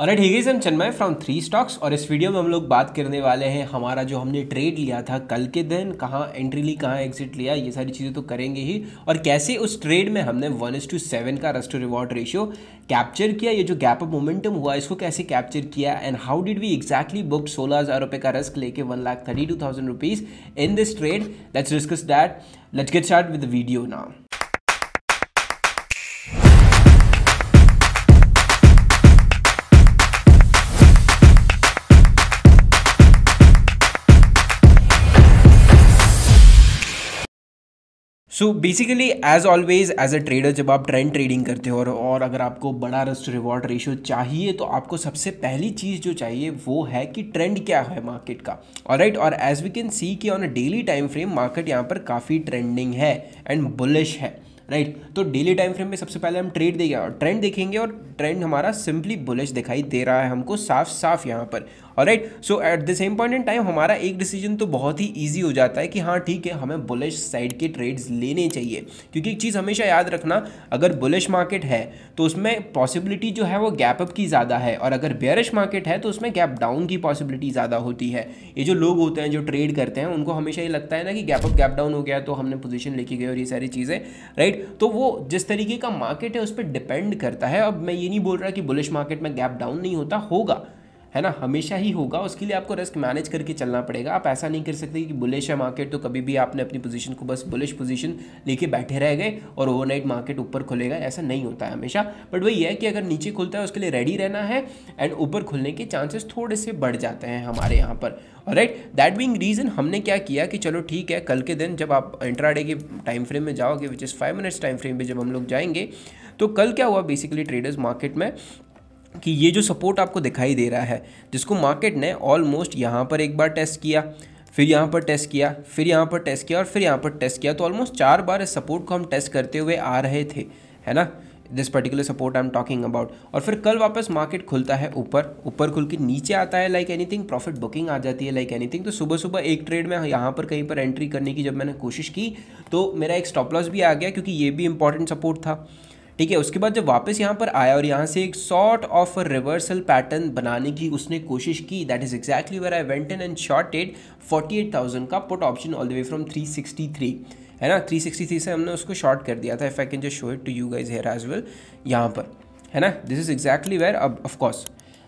और ठीक है हम चन्मय फ्रॉम थ्री स्टॉक्स और इस वीडियो में हम लोग बात करने वाले हैं हमारा जो हमने ट्रेड लिया था कल के दिन कहाँ एंट्री ली कहाँ एग्जिट लिया ये सारी चीज़ें तो करेंगे ही और कैसे उस ट्रेड में हमने वन एस टू सेवन का रस्ट रिवॉर्ड रेशियो कैप्चर किया ये जो गैप ऑफ मोमेंटम हुआ इसको कैसे कैप्चर किया and how did we exactly book सोलह हज़ार रुपये का रस्क लेके one lakh thirty two thousand rupees in this trade let's discuss that let's get start with video now so basically as always as a trader जब आप trend trading करते हो और, और अगर आपको बड़ा रिस्क रिवॉर्ड रेशियो चाहिए तो आपको सबसे पहली चीज़ जो चाहिए वो है कि ट्रेंड क्या है मार्केट का और राइट और एज वी कैन सी कि on a daily time frame market यहाँ पर काफ़ी ट्रेंडिंग है एंड बुलिश है राइट तो डेली टाइम फ्रेम में सबसे पहले हम ट्रेड देखें और ट्रेंड देखेंगे और ट्रेंड हमारा सिंपली बुलिश दिखाई दे रहा है हमको साफ साफ यहाँ पर और right so at the same point in time हमारा एक डिसीजन तो बहुत ही ईजी हो जाता है कि हाँ ठीक है हमें बुलिश साइड के ट्रेड्स लेने चाहिए क्योंकि एक चीज़ हमेशा याद रखना अगर बुलिश मार्केट है तो उसमें पॉसिबिलिटी जो है वो गैप अप की ज़्यादा है और अगर बेरिश मार्केट है तो उसमें गैप डाउन की पॉसिबिलिटी ज़्यादा होती है ये जो लोग होते हैं जो ट्रेड करते हैं उनको हमेशा ये लगता है ना कि गैप अप गैप डाउन हो गया तो हमने पोजिशन लेके गए और ये सारी चीज़ें राइट तो वो जिस तरीके का मार्केट है उस पर डिपेंड करता है अब मैं ये नहीं बोल रहा कि बुलिश मार्केट में गैप डाउन नहीं होता होगा है ना हमेशा ही होगा उसके लिए आपको रिस्क मैनेज करके चलना पड़ेगा आप ऐसा नहीं कर सकते कि बुलिश है मार्केट तो कभी भी आपने अपनी पोजीशन को बस बुलिश पोजीशन लेके बैठे रह गए और ओवरनाइट मार्केट ऊपर खुलेगा ऐसा नहीं होता है हमेशा बट वही है कि अगर नीचे खुलता है उसके लिए रेडी रहना है एंड ऊपर खुलने के चांसेस थोड़े से बढ़ जाते हैं हमारे यहाँ पर राइट दैट बींग रीज़न हमने क्या किया कि चलो ठीक है कल के दिन जब आप इंट्राडे के टाइम फ्रेम में जाओगे which is five minutes time frame में जब हम लोग जाएंगे तो कल क्या हुआ बेसिकली ट्रेडर्स मार्केट में कि ये जो सपोर्ट आपको दिखाई दे रहा है जिसको मार्केट ने ऑलमोस्ट यहाँ पर एक बार टेस्ट किया फिर यहाँ पर टेस्ट किया फिर यहाँ पर टेस्ट किया और फिर यहाँ पर टेस्ट किया तो ऑलमोस्ट चार बार इस सपोर्ट को हम टेस्ट करते हुए आ रहे थे है ना this particular support I am talking about और फिर कल वापस मार्केट खुलता है ऊपर ऊपर खुल के नीचे आता है लाइक एनीथिंग प्रॉफिट बुकिंग आ जाती है लाइक एनीथिंग तो सुबह सुबह एक ट्रेड में यहाँ पर कहीं पर एंट्री करने की जब मैंने कोशिश की तो मेरा एक स्टॉप लॉस भी आ गया क्योंकि ये भी इंपॉर्टेंट सपोर्ट था ठीक है उसके बाद जब वापस यहाँ पर आया और यहाँ से एक सॉर्ट ऑफ रिवर्सल पैटर्न बनाने की उसने कोशिश की that is exactly where I went and short at forty का put option all the way from three है ना 363 से हमने उसको शॉर्ट कर दिया था if I can just show it to you guys here as well यहाँ पर है ना दिस इज़ एग्जैक्टली वेर अब ऑफकोर्स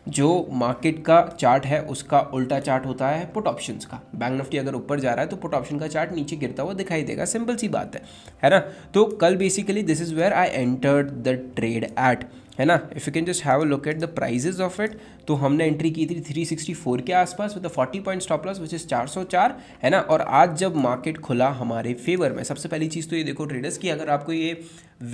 जो मार्केट का चार्ट है उसका उल्टा चार्ट होता है पुट ऑप्शंस का बैंक निफ्टी अगर ऊपर जा रहा है तो पुट ऑप्शन का चार्ट नीचे गिरता हुआ दिखाई देगा सिंपल सी बात है है ना तो कल basically this is where I entered the trade at है ना if you can just have a look at the prices of it तो हमने एंट्री की थी 364 के आसपास with 40 point stop loss which is 404 है ना और आज जब मार्केट खुला हमारे फेवर में सबसे पहली चीज़ तो ये देखो ट्रेडर्स की अगर आपको ये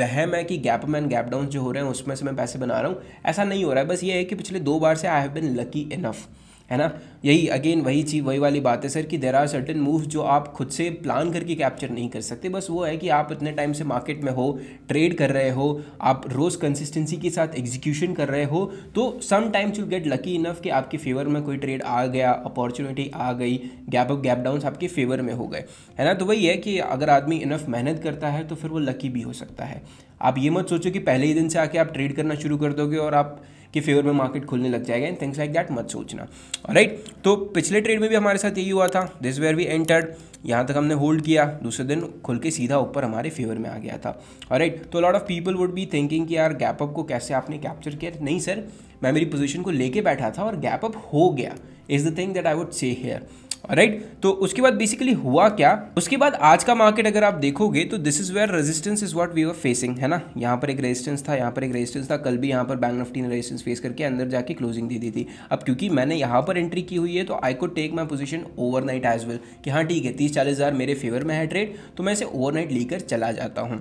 वहम है कि गैप मैन गैप डाउन जो हो रहे हैं उसमें से मैं पैसे बना रहा हूँ ऐसा नहीं हो रहा है बस ये है कि पिछले दो बार से I have been lucky enough है ना यही अगेन वही चीज़ वही वाली बात है सर कि देर आर सर्टन मूव जो आप खुद से प्लान करके कैप्चर नहीं कर सकते बस वो है कि आप इतने टाइम से मार्केट में हो ट्रेड कर रहे हो आप रोज़ कंसिस्टेंसी के साथ एग्जीक्यूशन कर रहे हो तो some times you get lucky enough कि आपके फेवर में कोई ट्रेड आ गया अपॉर्चुनिटी आ गई गैप अप गैप डाउन आपके फेवर में हो गए है ना तो वही है कि अगर आदमी इनफ मेहनत करता है तो फिर वो लकी भी हो सकता है आप ये मत सोचो कि पहले ही दिन से आके आप ट्रेड करना शुरू कर दोगे और आप के फेवर में मार्केट खुलने लग जाएगा एंड थिंग्स लाइक दैट मत सोचना राइट तो पिछले ट्रेड में भी हमारे साथ यही हुआ था दिस वेयर वी एंटर्ड यहाँ तक हमने होल्ड किया दूसरे दिन खुल के सीधा ऊपर हमारे फेवर में आ गया था राइट तो lot of people would be thinking कि यार गैप अप को कैसे आपने कैप्चर किया नहीं सर मैं मेरी पोजीशन को लेके बैठा था और गैप अप हो गया is the thing that I would say here right तो उसके बाद बेसिकली हुआ क्या उसके बाद आज का मार्केट अगर आप देखोगे तो this is where resistance is what we were facing है ना यहाँ पर एक रेजिस्टेंस था यहाँ पर एक रेजिस्टेंस था कल भी यहाँ पर बैंक निफ्टी ने रेजिस्टेंस फेस करके अंदर जाके क्लोजिंग दे दी थी अब क्योंकि मैंने यहाँ पर एंट्री की हुई है तो I could take my position overnight as well कि हाँ ठीक है तीस चालीस हज़ार मेरे फेवर में है ट्रेड तो मैं इसे ओवरनाइट लेकर चला जाता हूँ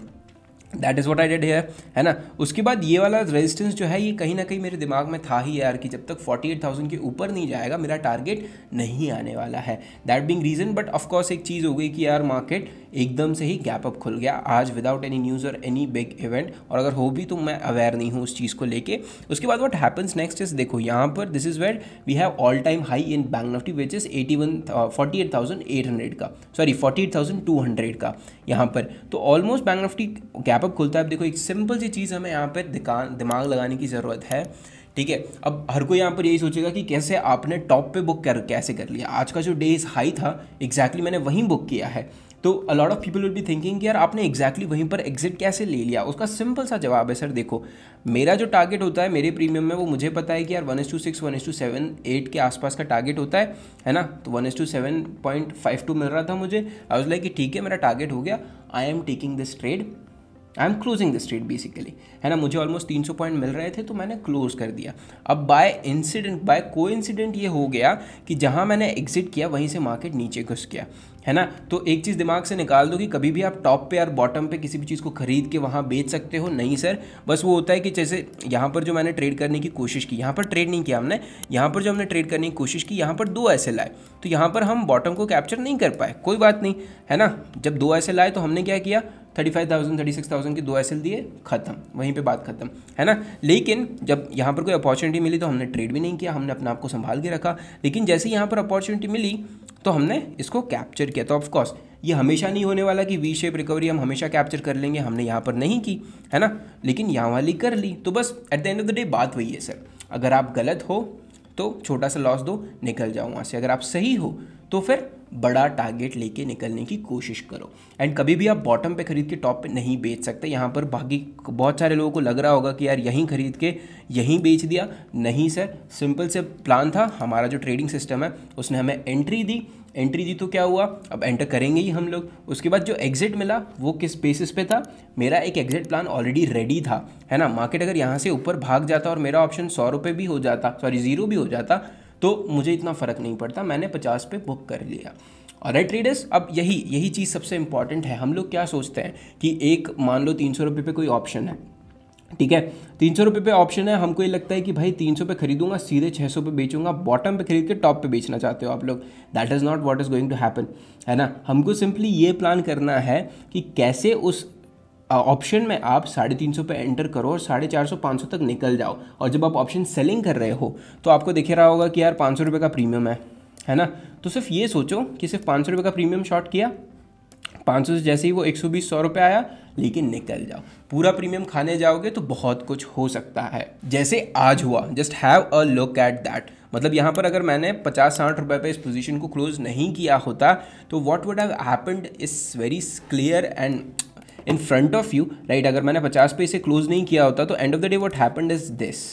that is what I did here है ना उसके बाद ये वाला रेजिस्टेंस जो है ये कहीं ना कहीं मेरे दिमाग में था ही यार कि जब तक 48,000 के ऊपर नहीं जाएगा मेरा टारगेट नहीं आने वाला है that being reason but of course एक चीज़ हो गई कि यार मार्केट एकदम से ही गैप अप खुल गया आज विदाउट एनी न्यूज़ और एनी बिग इवेंट और अगर हो भी तो मैं अवेयर नहीं हूँ उस चीज़ को लेके उसके बाद वट हैपन्स नेक्स्ट इज देखो यहाँ पर this is what we have all time high in Bank Nifty which is at one forty eight thousand eight hundred का sorry forty eight thousand two hundred का यहाँ पर तो almost Bank Nifty gap up खुलता है अब देखो एक सिंपल सी चीज़ हमें यहाँ पर दिमाग लगाने की ज़रूरत है ठीक है अब हर कोई यहाँ पर यही सोचेगा कि कैसे आपने टॉप पे बुक कर कैसे कर लिया आज का जो डे हाई था एग्जैक्टली exactly मैंने वहीं बुक किया है तो a lot of people will be thinking यार आपने एग्जैक्टली exactly वहीं पर एग्जिट कैसे ले लिया उसका सिंपल सा जवाब है सर देखो मेरा जो टारगेट होता है मेरे प्रीमियम में वो मुझे पता है कि यार one is to six one is to seven eight के आसपास का टारगेट होता है है ना तो one is to seven point five two मिल रहा था मुझे आई वॉज लाइक कि ठीक है मेरा टारगेट हो गया I am taking this trade I am closing the street basically है ना मुझे ऑलमोस्ट 300 पॉइंट मिल रहे थे तो मैंने क्लोज कर दिया अब बाय इंसिडेंट बाय को इंसिडेंट ये हो गया कि जहाँ मैंने एग्जिट किया वहीं से मार्केट नीचे घुस गया है ना तो एक चीज़ दिमाग से निकाल दो कि कभी भी आप टॉप पे और बॉटम पे किसी भी चीज़ को खरीद के वहाँ बेच सकते हो नहीं सर बस वो होता है कि जैसे यहाँ पर जो मैंने ट्रेड करने की कोशिश की यहाँ पर ट्रेड नहीं किया हमने यहाँ पर जो हमने ट्रेड करने की कोशिश की यहाँ पर दो ऐसे लाए तो यहाँ पर हम बॉटम को कैप्चर नहीं कर पाए कोई बात नहीं है ना जब दो ऐसे लाए तो हमने क्या किया thirty five thousand thirty six thousand के दो एस दिए खत्म वहीं पे बात खत्म है ना लेकिन जब यहाँ पर कोई अपॉर्चुनिटी मिली तो हमने ट्रेड भी नहीं किया हमने अपने आप को संभाल के रखा लेकिन जैसे यहाँ पर अपॉर्चुनिटी मिली तो हमने इसको कैप्चर किया तो ऑफकोर्स ये हमेशा नहीं होने वाला कि वी शेप रिकवरी हम हमेशा कैप्चर कर लेंगे हमने यहाँ पर नहीं की है ना लेकिन यहाँ वाली कर ली तो बस at the end of the day बात वही है सर अगर आप गलत हो तो छोटा सा लॉस दो निकल जाओ वहाँ से अगर आप सही हो तो फिर बड़ा टारगेट लेके निकलने की कोशिश करो एंड कभी भी आप बॉटम पे खरीद के टॉप पे नहीं बेच सकते यहाँ पर बाकी बहुत सारे लोगों को लग रहा होगा कि यार यहीं खरीद के यहीं बेच दिया नहीं सर सिंपल से प्लान था हमारा जो ट्रेडिंग सिस्टम है उसने हमें एंट्री दी एंट्री दी तो क्या हुआ अब एंटर करेंगे ही हम लोग उसके बाद जो एग्जिट मिला वो किस बेसिस पे था मेरा एक एग्जिट प्लान ऑलरेडी रेडी था है ना मार्केट अगर यहाँ से ऊपर भाग जाता और मेरा ऑप्शन सौ रुपये भी हो जाता सॉरी ज़ीरो भी हो जाता तो मुझे इतना फ़र्क नहीं पड़ता मैंने पचास पे बुक कर लिया और राइट ट्रेडर्स अब यही यही चीज़ सबसे इंपॉर्टेंट है हम लोग क्या सोचते हैं कि एक मान लो तीन सौ रुपये पर कोई ऑप्शन है ठीक है तीन सौ रुपये पे ऑप्शन है हमको ये लगता है कि भाई तीन सौ पे खरीदूंगा सीधे छः सौ पे बेचूंगा बॉटम पे खरीद के टॉप पे बेचना चाहते हो आप लोग that is not what is going to happen है ना हमको सिंपली ये प्लान करना है कि कैसे उस ऑप्शन में आप साढ़े तीन सौ पे एंटर करो और साढ़े चार सौ पाँच सौ तक निकल जाओ और जब आप ऑप्शन सेलिंग कर रहे हो तो आपको दिखे रहा होगा कि यार पाँच सौ रुपये का प्रीमियम है है ना तो सिर्फ ये सोचो कि सिर्फ पाँच सौ रुपये का प्रीमियम शॉर्ट किया पाँच सौ से जैसे ही वो एक सौ बीस सौ रुपये आया लेकिन निकल जाओ पूरा प्रीमियम खाने जाओगे तो बहुत कुछ हो सकता है जैसे आज हुआ just have a look at that मतलब यहाँ पर अगर मैंने पचास साठ रुपये पे इस पोजीशन को क्लोज नहीं किया होता तो what would have happened is very clear and in front of you right अगर मैंने पचास पे इसे क्लोज नहीं किया होता तो end of the day what happen is this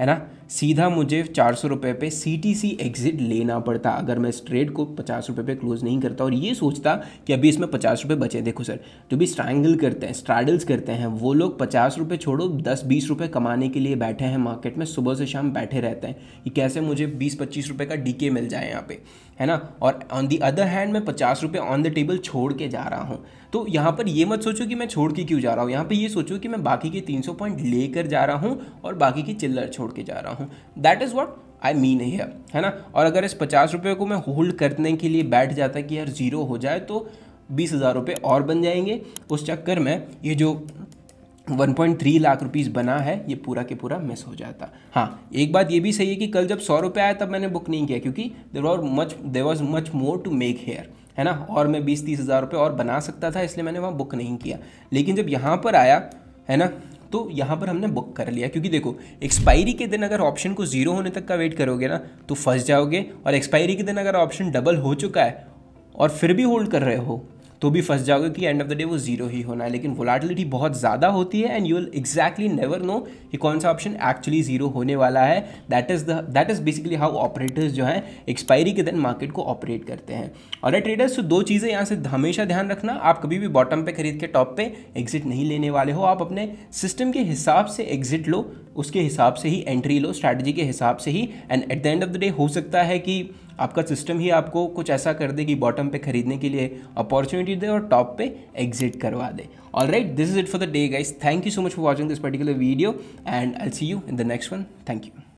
है ना सीधा मुझे चार सौ रुपये पे सी टी सी एग्ज़िट लेना पड़ता अगर मैं इस ट्रेड को पचास रुपये पे क्लोज़ नहीं करता और ये सोचता कि अभी इसमें पचास रुपये बचे देखो सर जो भी स्ट्रैंगल करते हैं स्ट्रैडल्स करते हैं वो लोग पचास रुपये छोड़ो दस बीस रुपये कमाने के लिए बैठे हैं मार्केट में सुबह से शाम बैठे रहते हैं कि कैसे मुझे बीस पच्चीस रुपये का डी के मिल जाए यहाँ पे है ना और ऑन दी अदर हैंड मैं पचास रुपये ऑन द टेबल छोड़ के जा रहा हूँ तो यहाँ पर ये मत सोचो कि मैं छोड़ के क्यों जा रहा हूँ यहाँ पर ये सोचो कि मैं बाकी के तीन सौ पॉइंट लेकर जा रहा हूँ और बाकी की चिल्लर छोड़ के जा रहा हूँ रहा हूँ that is what I mean here है ना और अगर इस पचास रुपये को मैं होल्ड करने के लिए बैठ जाता कि यार ज़ीरो हो जाए तो बीस हज़ार रुपये और बन जाएंगे उस चक्कर में ये जो 1.3 लाख रुपीस बना है ये पूरा के पूरा मिस हो जाता हाँ एक बात ये भी सही है कि कल जब सौ रुपये आया तब मैंने बुक नहीं किया क्योंकि there are much there was much more to make here है ना और मैं बीस तीस हज़ार रुपये और बना सकता था इसलिए मैंने वहाँ बुक नहीं किया लेकिन जब यहाँ पर आया है ना तो यहाँ पर हमने बुक कर लिया क्योंकि देखो एक्सपायरी के दिन अगर ऑप्शन को जीरो होने तक का वेट करोगे ना तो फंस जाओगे और एक्सपायरी के दिन अगर ऑप्शन डबल हो चुका है और फिर भी होल्ड कर रहे हो तो भी फंस जाओगे कि एंड ऑफ द डे वो जीरो ही होना है लेकिन वोलाटिलिटी बहुत ज़्यादा होती है and you will exactly never know कि कौन सा ऑप्शन एक्चुअली जीरो होने वाला है that is the that is basically how operators जो हैं एक्सपायरी के दिन मार्केट को ऑपरेट करते हैं और ट्रेडर्स तो दो चीज़ें यहाँ से हमेशा ध्यान रखना आप कभी भी बॉटम पे खरीद के टॉप पे एग्जिट नहीं लेने वाले हो आप अपने सिस्टम के हिसाब से एग्जिट लो उसके हिसाब से ही एंट्री लो स्ट्रैटेजी के हिसाब से ही and at the end of the day हो सकता है कि आपका सिस्टम ही आपको कुछ ऐसा कर दे कि बॉटम पे खरीदने के लिए अपॉर्चुनिटी दे और टॉप पे एग्जिट करवा दे all right this is it for the day guys thank you so much for watching this particular video and I see you in the next one thank you